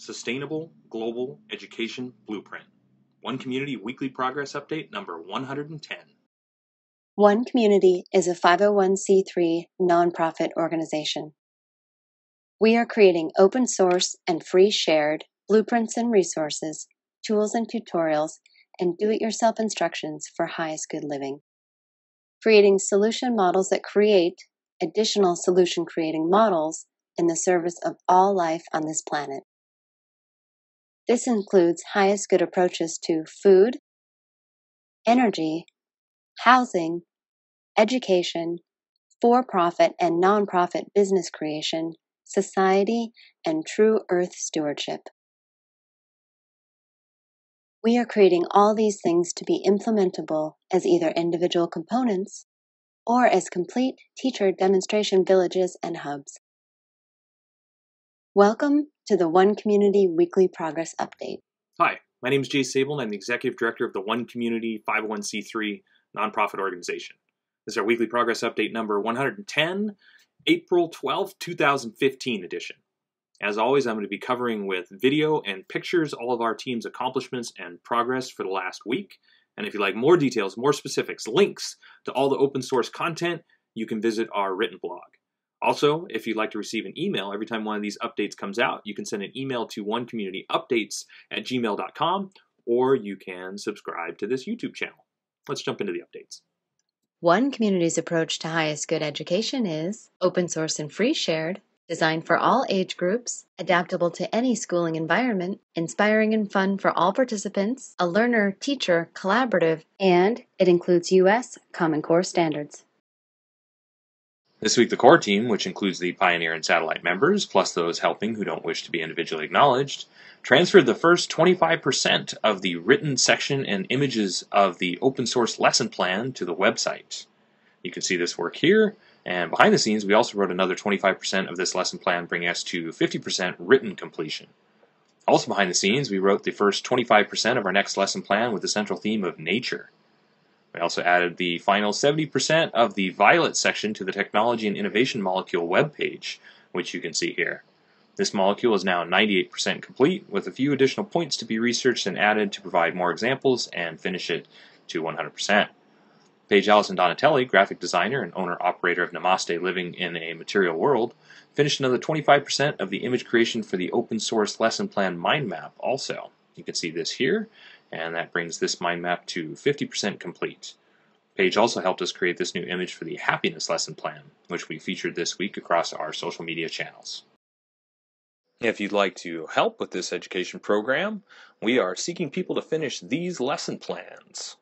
Sustainable Global Education Blueprint. One Community Weekly Progress Update number 110. One Community is a 501c3 nonprofit organization. We are creating open source and free shared blueprints and resources, tools and tutorials, and do it yourself instructions for highest good living. Creating solution models that create additional solution creating models in the service of all life on this planet. This includes highest good approaches to food, energy, housing, education, for profit and non-profit business creation, society, and true earth stewardship. We are creating all these things to be implementable as either individual components or as complete teacher demonstration villages and hubs. Welcome to the One Community Weekly Progress Update. Hi, my name is Jay Sable, and I'm the Executive Director of the One Community 501c3 nonprofit organization. This is our Weekly Progress Update number 110, April 12, 2015 edition. As always, I'm going to be covering with video and pictures all of our team's accomplishments and progress for the last week. And if you like more details, more specifics, links to all the open source content, you can visit our written blog. Also, if you'd like to receive an email every time one of these updates comes out, you can send an email to onecommunityupdates at gmail.com or you can subscribe to this YouTube channel. Let's jump into the updates. One community's approach to highest good education is open source and free shared, designed for all age groups, adaptable to any schooling environment, inspiring and fun for all participants, a learner teacher collaborative, and it includes U.S. Common Core standards. This week, the core team, which includes the Pioneer and Satellite members, plus those helping who don't wish to be individually acknowledged, transferred the first 25% of the written section and images of the open source lesson plan to the website. You can see this work here, and behind the scenes, we also wrote another 25% of this lesson plan, bringing us to 50% written completion. Also behind the scenes, we wrote the first 25% of our next lesson plan with the central theme of nature. We also added the final 70% of the violet section to the Technology and Innovation Molecule webpage, which you can see here. This molecule is now 98% complete, with a few additional points to be researched and added to provide more examples and finish it to 100%. Paige Allison Donatelli, graphic designer and owner operator of Namaste Living in a Material World, finished another 25% of the image creation for the open source lesson plan mind map also. You can see this here, and that brings this mind map to 50% complete. Paige also helped us create this new image for the happiness lesson plan, which we featured this week across our social media channels. If you'd like to help with this education program, we are seeking people to finish these lesson plans.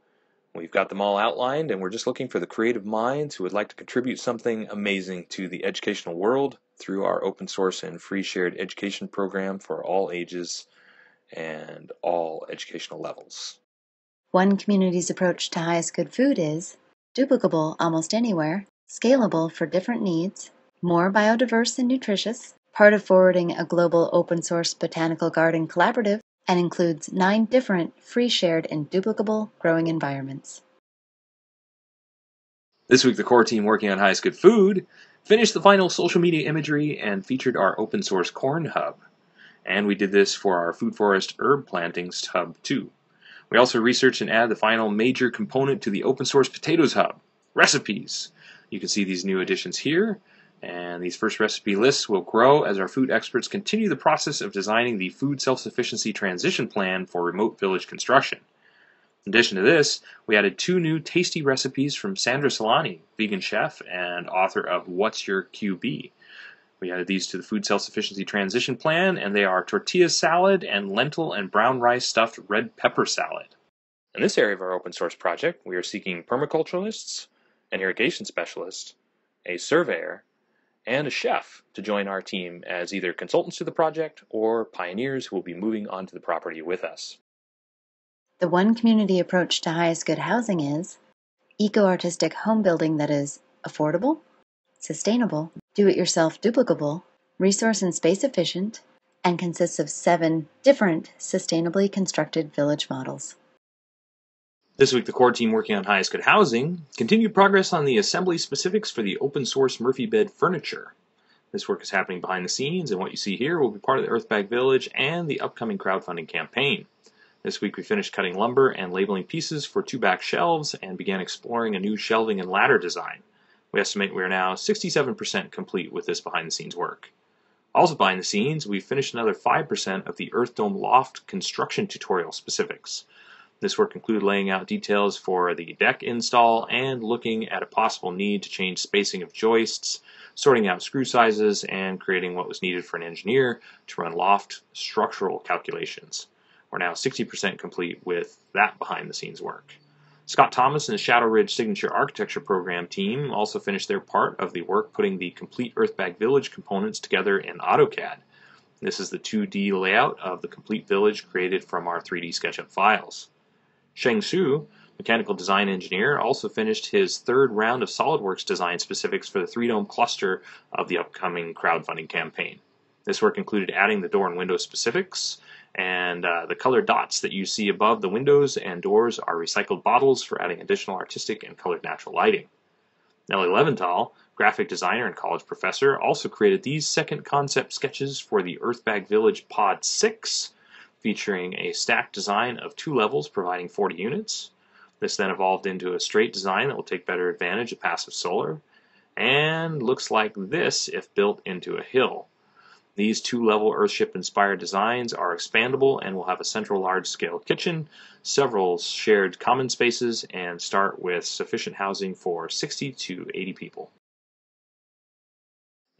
We've got them all outlined, and we're just looking for the creative minds who would like to contribute something amazing to the educational world through our open source and free shared education program for all ages and all educational levels. One community's approach to highest good food is duplicable almost anywhere, scalable for different needs, more biodiverse and nutritious, part of forwarding a global open source botanical garden collaborative, and includes nine different free, shared, and duplicable growing environments. This week, the core team working on highest good food finished the final social media imagery and featured our open source corn hub and we did this for our food forest herb plantings hub too. We also researched and added the final major component to the open source potatoes hub, recipes. You can see these new additions here, and these first recipe lists will grow as our food experts continue the process of designing the food self-sufficiency transition plan for remote village construction. In addition to this, we added two new tasty recipes from Sandra Solani, vegan chef and author of What's Your QB. We added these to the Food Self Sufficiency Transition Plan, and they are tortilla salad and lentil and brown rice stuffed red pepper salad. In this area of our open source project, we are seeking permaculturalists, an irrigation specialist, a surveyor, and a chef to join our team as either consultants to the project or pioneers who will be moving onto the property with us. The one community approach to highest good housing is eco artistic home building that is affordable, sustainable, do-it-yourself duplicable, resource and space efficient, and consists of seven different sustainably constructed village models. This week, the core team working on highest good housing continued progress on the assembly specifics for the open source Murphy bed furniture. This work is happening behind the scenes, and what you see here will be part of the Earthbag Village and the upcoming crowdfunding campaign. This week, we finished cutting lumber and labeling pieces for two back shelves and began exploring a new shelving and ladder design. We estimate we are now 67% complete with this behind-the-scenes work. Also behind the scenes, we finished another 5% of the Earth Dome Loft construction tutorial specifics. This work included laying out details for the deck install and looking at a possible need to change spacing of joists, sorting out screw sizes, and creating what was needed for an engineer to run loft structural calculations. We're now 60% complete with that behind the scenes work. Scott Thomas and the Shadow Ridge Signature Architecture Program team also finished their part of the work putting the complete Earthbag Village components together in AutoCAD. This is the 2D layout of the complete village created from our 3D SketchUp files. Sheng Su, mechanical design engineer, also finished his third round of SOLIDWORKS design specifics for the Three Dome cluster of the upcoming crowdfunding campaign. This work included adding the door and window specifics, and uh, the colored dots that you see above the windows and doors are recycled bottles for adding additional artistic and colored natural lighting. Nellie Leventhal, graphic designer and college professor, also created these second concept sketches for the Earthbag Village Pod 6, featuring a stacked design of two levels providing 40 units. This then evolved into a straight design that will take better advantage of passive solar, and looks like this if built into a hill. These two-level Earthship-inspired designs are expandable and will have a central large-scale kitchen, several shared common spaces, and start with sufficient housing for 60 to 80 people.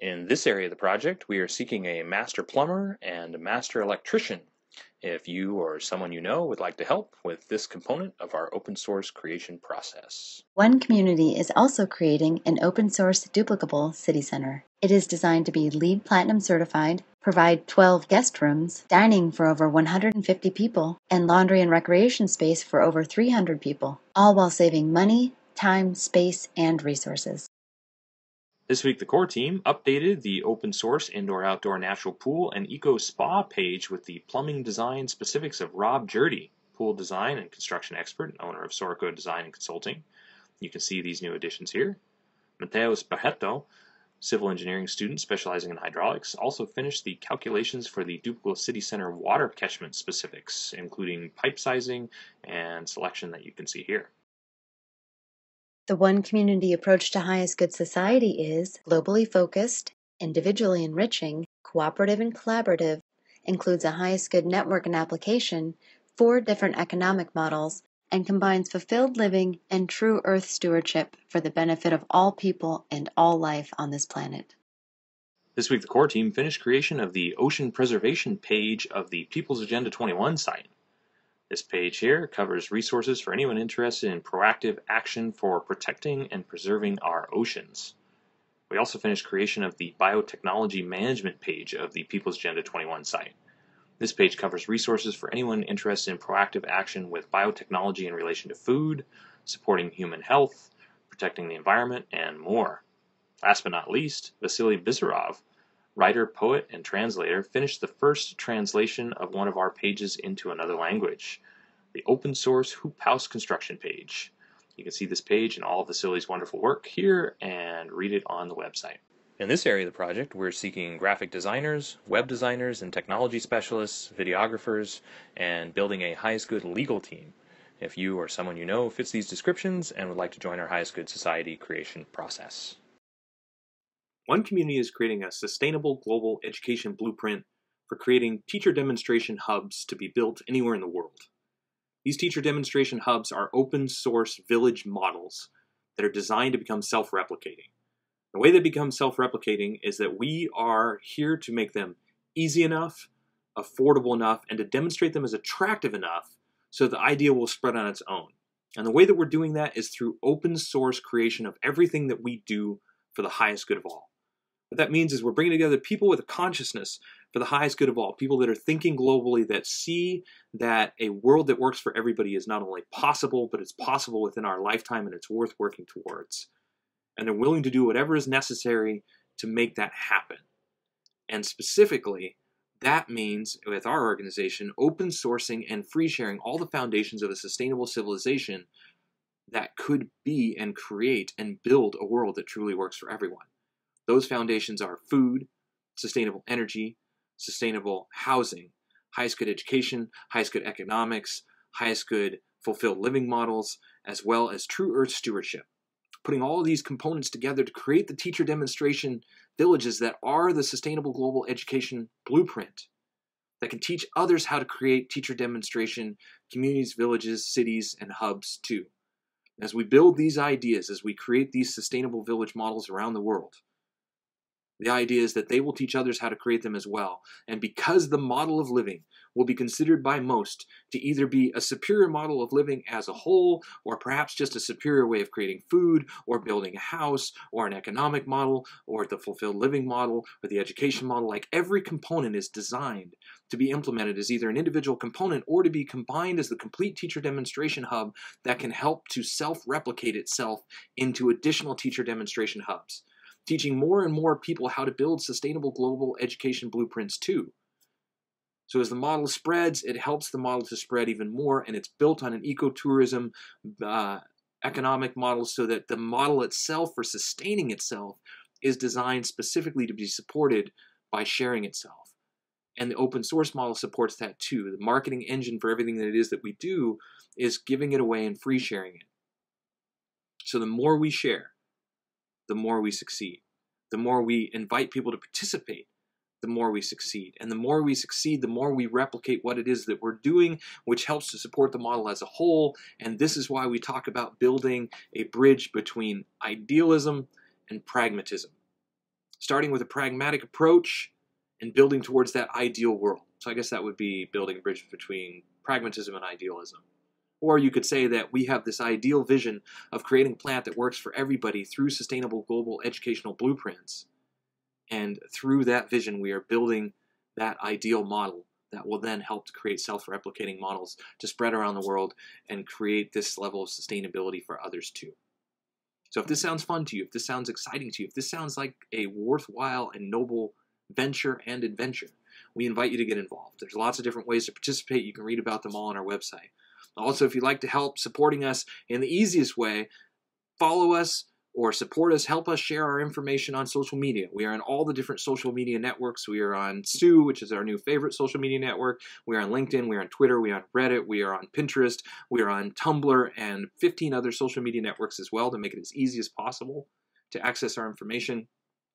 In this area of the project, we are seeking a master plumber and a master electrician if you or someone you know would like to help with this component of our open source creation process. One Community is also creating an open source duplicable city center. It is designed to be LEED Platinum certified, provide 12 guest rooms, dining for over 150 people, and laundry and recreation space for over 300 people, all while saving money, time, space, and resources. This week, the core team updated the open source indoor outdoor natural pool and eco spa page with the plumbing design specifics of Rob Jurdy, pool design and construction expert and owner of Sorco Design and Consulting. You can see these new additions here. Mateos Barreto, civil engineering student specializing in hydraulics, also finished the calculations for the Duplo City Center water catchment specifics, including pipe sizing and selection that you can see here. The One Community approach to highest good society is globally focused, individually enriching, cooperative and collaborative, includes a highest good network and application, four different economic models, and combines fulfilled living and true earth stewardship for the benefit of all people and all life on this planet. This week, the core team finished creation of the ocean preservation page of the People's Agenda 21 site. This page here covers resources for anyone interested in proactive action for protecting and preserving our oceans. We also finished creation of the biotechnology management page of the People's Agenda 21 site. This page covers resources for anyone interested in proactive action with biotechnology in relation to food, supporting human health, protecting the environment, and more. Last but not least, Vasily Bizarov writer, poet, and translator, finished the first translation of one of our pages into another language, the open source Hoop House construction page. You can see this page and all of Vasily's wonderful work here and read it on the website. In this area of the project, we're seeking graphic designers, web designers, and technology specialists, videographers, and building a highest good legal team. If you or someone you know fits these descriptions and would like to join our highest good society creation process. One Community is creating a sustainable global education blueprint for creating teacher demonstration hubs to be built anywhere in the world. These teacher demonstration hubs are open source village models that are designed to become self replicating. The way they become self replicating is that we are here to make them easy enough, affordable enough, and to demonstrate them as attractive enough so the idea will spread on its own. And the way that we're doing that is through open source creation of everything that we do for the highest good of all. What that means is we're bringing together people with a consciousness for the highest good of all, people that are thinking globally, that see that a world that works for everybody is not only possible, but it's possible within our lifetime and it's worth working towards. And they're willing to do whatever is necessary to make that happen. And specifically, that means, with our organization, open sourcing and free sharing all the foundations of a sustainable civilization that could be and create and build a world that truly works for everyone. Those foundations are food, sustainable energy, sustainable housing, highest good education, highest good economics, highest good fulfilled living models, as well as true earth stewardship. Putting all these components together to create the teacher demonstration villages that are the sustainable global education blueprint that can teach others how to create teacher demonstration communities, villages, cities, and hubs too. As we build these ideas, as we create these sustainable village models around the world, the idea is that they will teach others how to create them as well. And because the model of living will be considered by most to either be a superior model of living as a whole, or perhaps just a superior way of creating food, or building a house, or an economic model, or the fulfilled living model, or the education model, like every component is designed to be implemented as either an individual component or to be combined as the complete teacher demonstration hub that can help to self replicate itself into additional teacher demonstration hubs teaching more and more people how to build sustainable global education blueprints too. So as the model spreads, it helps the model to spread even more, and it's built on an ecotourism uh, economic model so that the model itself for sustaining itself is designed specifically to be supported by sharing itself. And the open source model supports that too. The marketing engine for everything that it is that we do is giving it away and free sharing it. So the more we share, the more we succeed. The more we invite people to participate, the more we succeed. And the more we succeed, the more we replicate what it is that we're doing, which helps to support the model as a whole. And this is why we talk about building a bridge between idealism and pragmatism, starting with a pragmatic approach and building towards that ideal world. So I guess that would be building a bridge between pragmatism and idealism. Or you could say that we have this ideal vision of creating a plant that works for everybody through sustainable global educational blueprints. And through that vision, we are building that ideal model that will then help to create self-replicating models to spread around the world and create this level of sustainability for others too. So if this sounds fun to you, if this sounds exciting to you, if this sounds like a worthwhile and noble venture and adventure, we invite you to get involved. There's lots of different ways to participate. You can read about them all on our website. Also, if you'd like to help supporting us in the easiest way, follow us or support us, help us share our information on social media. We are on all the different social media networks. We are on Sue, which is our new favorite social media network. We are on LinkedIn, we are on Twitter, we are on Reddit, we are on Pinterest, we are on Tumblr, and 15 other social media networks as well to make it as easy as possible to access our information.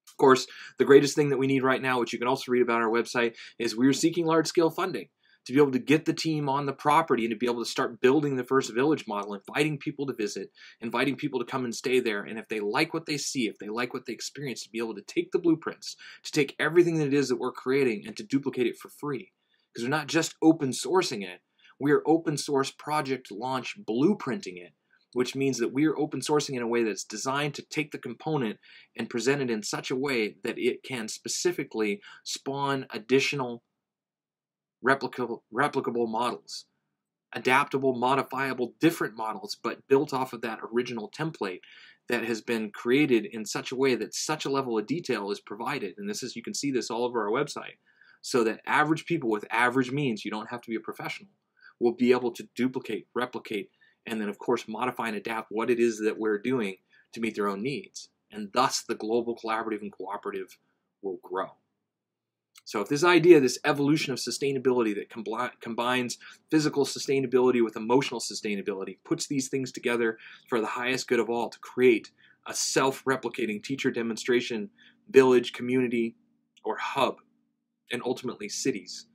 Of course, the greatest thing that we need right now, which you can also read about our website, is we're seeking large scale funding to be able to get the team on the property and to be able to start building the first village model, inviting people to visit, inviting people to come and stay there. And if they like what they see, if they like what they experience, to be able to take the blueprints, to take everything that it is that we're creating and to duplicate it for free. Because we're not just open sourcing it, we are open source project launch blueprinting it which means that we are open sourcing in a way that's designed to take the component and present it in such a way that it can specifically spawn additional replicable, replicable models, adaptable, modifiable, different models, but built off of that original template that has been created in such a way that such a level of detail is provided. And this is, you can see this all over our website. So that average people with average means, you don't have to be a professional, will be able to duplicate, replicate, and then of course modify and adapt what it is that we're doing to meet their own needs. And thus the global collaborative and cooperative will grow. So if this idea, this evolution of sustainability that combi combines physical sustainability with emotional sustainability, puts these things together for the highest good of all to create a self-replicating teacher demonstration village, community, or hub, and ultimately cities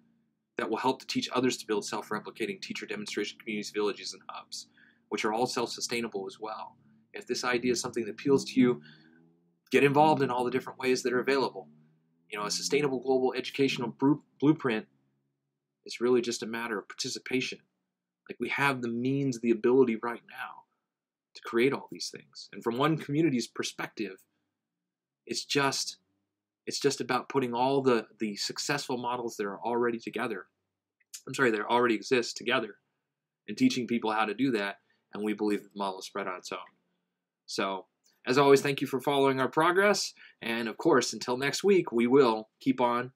that will help to teach others to build self-replicating teacher demonstration communities, villages, and hubs, which are all self-sustainable as well. If this idea is something that appeals to you, get involved in all the different ways that are available you know, a sustainable global educational blueprint is really just a matter of participation. Like we have the means, the ability right now to create all these things. And from one community's perspective, it's just it's just about putting all the the successful models that are already together. I'm sorry, that already exist together and teaching people how to do that. And we believe the model is spread on its own. So as always, thank you for following our progress. And of course, until next week, we will keep on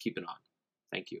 keeping on. Thank you.